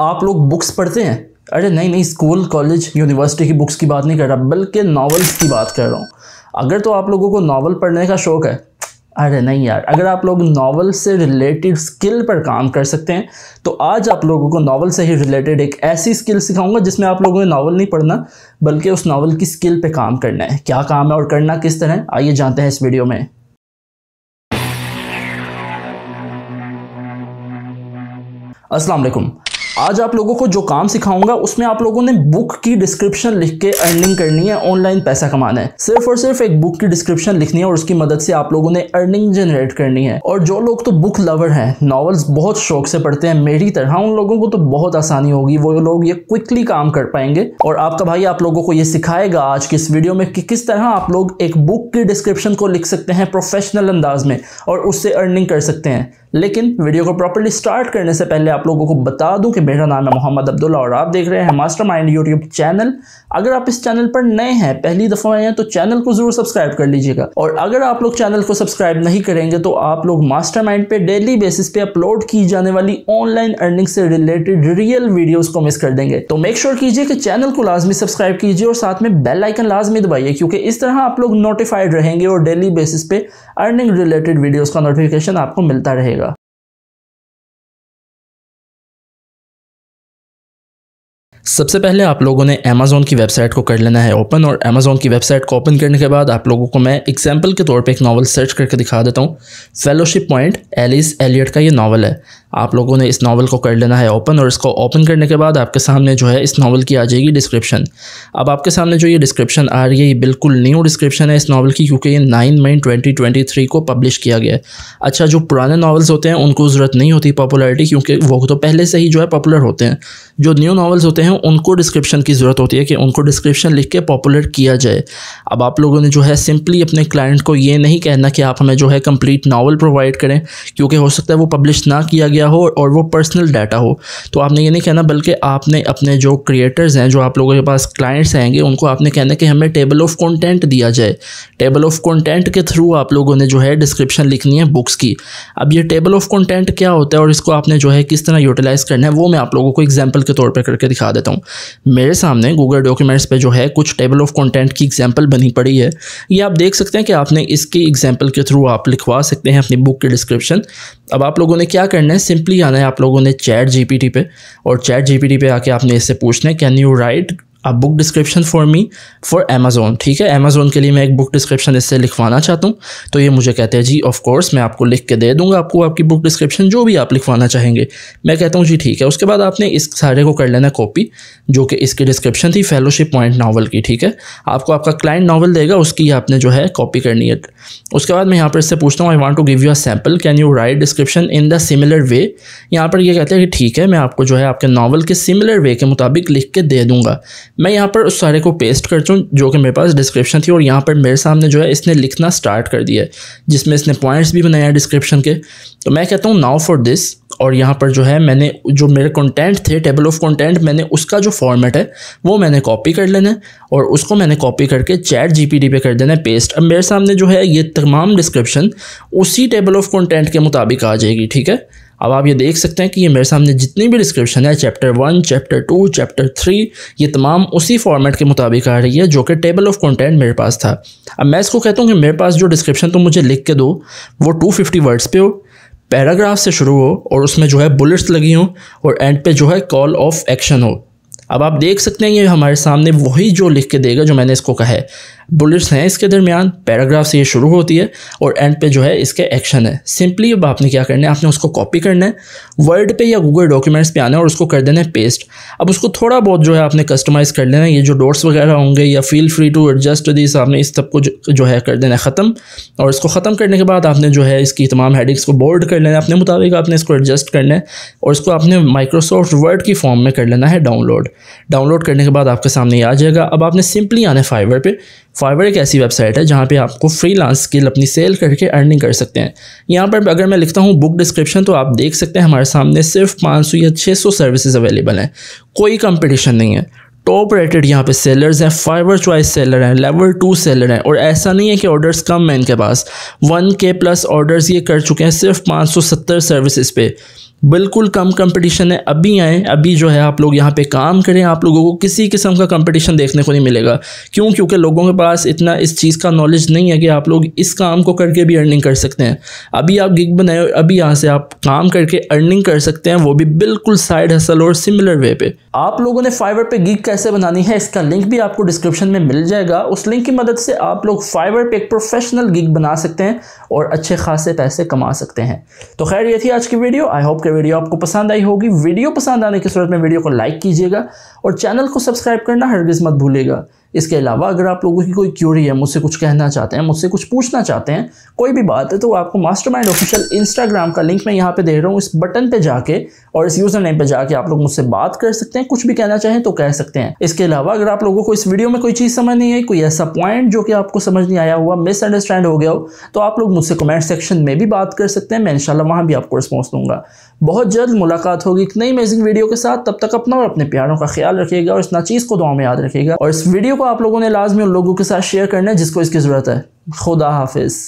आप लोग बुक्स पढ़ते हैं अरे नहीं नहीं स्कूल कॉलेज यूनिवर्सिटी की बुक्स की बात नहीं कर रहा बल्कि नावल्स की बात कर रहा हूँ अगर तो आप लोगों को नावल पढ़ने का शौक़ है अरे नहीं यार अगर आप लोग नावल से रिलेटेड स्किल पर काम कर सकते हैं तो आज आप लोगों को नावल से ही रिलेटेड एक ऐसी स्किल सिखाऊंगा जिसमें आप लोगों ने नावल नहीं पढ़ना बल्कि उस नावल की स्किल पे काम करना है क्या काम है और करना किस तरह आइए जानते हैं इस वीडियो में असलकुम आज आप लोगों को जो काम सिखाऊंगा उसमें आप लोगों ने बुक की डिस्क्रिप्शन लिख के अर्निंग करनी है ऑनलाइन पैसा कमाना है सिर्फ और सिर्फ एक बुक की डिस्क्रिप्शन लिखनी है और उसकी मदद से आप लोगों ने अर्निंग जनरेट करनी है और जो लोग तो बुक लवर हैं नॉवेल्स बहुत शौक से पढ़ते हैं मेरी तरह उन लोगों को तो बहुत आसानी होगी वो लोग ये क्विकली काम कर पाएंगे और आपका भाई आप लोगों को ये सिखाएगा आज की इस वीडियो में कि किस तरह आप लोग एक बुक की डिस्क्रिप्शन को लिख सकते हैं प्रोफेशनल अंदाज में और उससे अर्निंग कर सकते हैं लेकिन वीडियो को प्रॉपरली स्टार्ट करने से पहले आप लोगों को बता दूं कि मेरा नाम है मोहम्मद अब्दुल्ला और आप देख रहे हैं मास्टर माइंड यूट्यूब चैनल अगर आप इस चैनल पर नए हैं पहली दफ़ा आए हैं तो चैनल को ज़रूर सब्सक्राइब कर लीजिएगा और अगर आप लोग चैनल को सब्सक्राइब नहीं करेंगे तो आप लोग मास्टर माइंड डेली बेसिस पे अपलोड की जाने वाली ऑनलाइन अर्निंग से रिलेटेड रियल वीडियोज़ को मिस कर देंगे तो मेक श्योर कीजिए कि चैनल को लाजमी सब्सक्राइब कीजिए और साथ में बेल आइकन लाजमी दबाइए क्योंकि इस तरह आप लोग नोटिफाइड रहेंगे और डेली बेसिस पे अर्निंग रिलेटेड वीडियोज़ का नोटिफिकेशन आपको मिलता रहेगा सबसे पहले आप लोगों ने अमेज़ोन की वेबसाइट को कर लेना है ओपन और अमेज़ोन की वेबसाइट को ओपन करने के बाद आप लोगों को मैं एग्जाम्पल के तौर पे एक नावल सर्च करके दिखा देता हूँ फेलोशिप पॉइंट एलिस एलियट का ये नावल है आप लोगों ने इस नावल को कर लेना है ओपन और इसको ओपन करने के बाद आपके सामने जो है इस नावल की आ जाएगी डिस्क्रिप्शन अब आपके सामने जो ये डिस्क्रिप्शन आ रही है ये बिल्कुल न्यू डिस्क्रिप्शन है इस नावल की क्योंकि ये nine May twenty twenty three को पब्लिश किया गया है अच्छा जो पुराने नावल्स होते हैं उनको ज़रूरत नहीं होती पॉपुलरिटी क्योंकि वो तो पहले से ही जो है पॉपुलर होते हैं जो न्यू नावल्स होते हैं उनको डिस्क्रिप्शन की ज़रूरत होती है कि उनको डिस्क्रिप्शन लिख के पॉपुलर किया जाए अब आप लोगों ने जो है सिंपली अपने क्लाइंट को ये नहीं कहना कि आप हमें जो है कम्प्लीट नावल प्रोवाइड करें क्योंकि हो सकता है वो पब्लिश ना किया गया किया हो और वो पर्सनल डाटा हो तो आपने ये नहीं कहना बल्कि आपने अपने जो क्रिएटर्स हैं जो आप लोगों के पास क्लाइंट्स आएंगे उनको आपने कहना कि हमें टेबल ऑफ कंटेंट दिया जाए टेबल ऑफ कंटेंट के थ्रू आप लोगों ने जो है डिस्क्रिप्शन लिखनी है बुक्स की अब ये टेबल ऑफ कॉन्टेंट क्या होता है और इसको आपने जो है किस तरह यूटिलाइज़ करना है वो मैं आप लोगों को एग्जाम्पल के तौर पर करके दिखा देता हूँ मेरे सामने गूगल डॉक्यूमेंट्स पर जो है कुछ टेबल ऑफ कॉन्टेंट की एग्जाम्पल बनी पड़ी है ये आप देख सकते हैं कि आपने इसकी एग्जाम्पल के थ्रू आप लिखवा सकते हैं अपनी बुक के डिस्क्रिप्शन अब आप लोगों ने क्या करना है सिंपली आना है आप लोगों ने चैट जीपीटी पे और चैट जीपीटी पे आके आपने इससे पूछना है कैन यू राइट आप book description for me for Amazon ठीक है अमेज़ोन के लिए मैं एक बुक डिस्क्रिप्शन इससे लिखवाना चाहता हूँ तो ये मुझे कहते हैं जी ऑफ कोर्स मैं आपको लिख के दे दूँगा आपको आपकी बुक डिस्क्रिप्शन जो भी आप लिखवाना चाहेंगे मैं कहता हूँ जी ठीक है उसके बाद आपने इस सारे को कर लेना कॉपी जो कि इसकी डिस्क्रिप्शन थी फेलोशिप पॉइंट नावल की ठीक है आपको आपका क्लाइंट नावल देगा उसकी आपने जो है कॉपी करनी है उसके बाद मैं यहाँ पर इससे पूछता हूँ I want to give you a sample can you write description in the similar way यहाँ पर यह कहते हैं कि ठीक है मैं आपको जो है आपके नावल के सिमिलर वे के मुताबिक लिख के दे दूँगा मैं यहाँ पर उस सारे को पेस्ट कर चूँ जो कि मेरे पास डिस्क्रिप्शन थी और यहाँ पर मेरे सामने जो है इसने लिखना स्टार्ट कर दिया है जिसमें इसने पॉइंट्स भी बनाया डिस्क्रिप्शन के तो मैं कहता हूँ नाउ फॉर दिस और यहाँ पर जो है मैंने जो मेरे कंटेंट थे टेबल ऑफ कंटेंट मैंने उसका जो फॉर्मेट है वो मैंने कॉपी कर लेना है और उसको मैंने कॉपी करके चैट जीपीटी पे कर देना है पेस्ट अब मेरे सामने जो है ये तमाम डिस्क्रिप्शन उसी टेबल ऑफ कंटेंट के मुताबिक आ जाएगी ठीक है अब आप ये देख सकते हैं कि ये मेरे सामने जितनी भी डिस्क्रिप्शन है chapter one chapter two chapter three ये तमाम उसी फॉर्मेट के मुताबिक आ रही है जो कि टेबल ऑफ कंटेंट मेरे पास था अब मैं इसको कहता हूँ कि मेरे पास जो डिस्क्रिप्शन तो मुझे लिख के दो वो 250 वर्ड्स पे हो पैराग्राफ से शुरू हो और उसमें जो है बुलेट्स लगी हों और एंड पे जो है कॉल ऑफ एक्शन हो अब आप देख सकते हैं ये हमारे सामने वही जो लिख के देगा जो मैंने इसको कहा है बुलेट्स हैं इसके दरमियान पैराग्राफ से ये शुरू होती है और एंड पे जो है इसके एक्शन है सिंपली अब आपने क्या करना है आपने उसको कॉपी करना है वर्ड पे या गूगल डॉक्यूमेंट्स पे आना है और उसको कर देना है पेस्ट अब उसको थोड़ा बहुत जो है आपने कस्टमाइज़ कर लेना है ये जो डोट्स वगैरह होंगे या feel free to adjust this आपने इस सब को जो, है कर देना है ख़त्म और इसको ख़त्म करने के बाद आपने जो है इसकी तमाम हेडिंग्स को बोल्ड कर लेना है अपने मुताबिक आपने इसको एडजस्ट करना है और इसको आपने माइक्रोसॉफ्ट वर्ड की फॉर्म में कर लेना है डाउनलोड डाउनलोड करने के बाद आपके सामने आ जाएगा अब आपने सिंपली आना है फाइवर पर फाइवर एक ऐसी वेबसाइट है जहाँ पे आपको फ्री लांस स्किल अपनी सेल करके अर्निंग कर सकते हैं यहाँ पर अगर मैं लिखता हूँ बुक डिस्क्रिप्शन तो आप देख सकते हैं हमारे सामने सिर्फ 500 या 600 सर्विसेज अवेलेबल हैं कोई कंपटीशन नहीं है टॉप रेटेड यहाँ पे सेलर्स हैं फाइवर चॉइस सेलर हैं लेवल टू सेलर हैं और ऐसा नहीं है कि ऑर्डर्स कम हैं इनके पास वन के प्लस ऑर्डर्स ये कर चुके हैं सिर्फ सत्तर सर्विसेज पे बिल्कुल कम कंपटीशन है अभी आएँ अभी जो है आप लोग यहाँ पे काम करें आप लोगों को किसी किस्म का कंपटीशन देखने को नहीं मिलेगा क्यों क्योंकि लोगों के पास इतना इस चीज़ का नॉलेज नहीं है कि आप लोग इस काम को करके भी अर्निंग कर सकते हैं अभी आप गिग बनाए अभी यहाँ से आप काम करके अर्निंग कर सकते हैं वो भी बिल्कुल साइड हसल और सिमिलर वे पे आप लोगों ने फाइवर पे गिग कैसे बनानी है इसका लिंक भी आपको डिस्क्रिप्शन में मिल जाएगा उस लिंक की मदद से आप लोग फाइवर पे एक प्रोफेशनल गिग बना सकते हैं और अच्छे खासे पैसे कमा सकते हैं तो खैर ये थी आज की वीडियो आई होप वीडियो आपको पसंद आई होगी वीडियो पसंद आने की सूरत में वीडियो को लाइक कीजिएगा और चैनल को सब्सक्राइब करना हर मत भूलेगा इसके अलावा अगर आप लोगों की कोई क्यूरी है मुझसे कुछ कहना चाहते हैं मुझसे कुछ पूछना चाहते हैं कोई भी बात है तो आपको मास्टरमाइंड ऑफिशियल इंस्टाग्राम का लिंक मैं यहाँ पे दे रहा हूँ इस बटन पे जाके और इस यूज़र नेम पे जाके आप लोग मुझसे बात कर सकते हैं कुछ भी कहना चाहें तो कह सकते हैं इसके अलावा अगर आप लोगों को इस वीडियो में कोई चीज़ समझ नहीं आई कोई ऐसा पॉइंट जो कि आपको समझ नहीं आया हुआ मिसअंडरस्टैंड हो गया हो तो आप लोग मुझसे कमेंट सेक्शन में भी बात कर सकते हैं मैं इनशाला वहाँ भी आपको रिस्पॉन्स दूंगा बहुत जल्द मुलाकात होगी एक नई अमेजिंग वीडियो के साथ तब तक अपना और अपने प्यारों का ख्याल रखिएगा और इस नाचीज़ को दुआ में याद रखिएगा और इस वीडियो को आप लोगों ने लाजमी उन लोगों के साथ शेयर करना है जिसको इसकी ज़रूरत है खुदा हाफिज़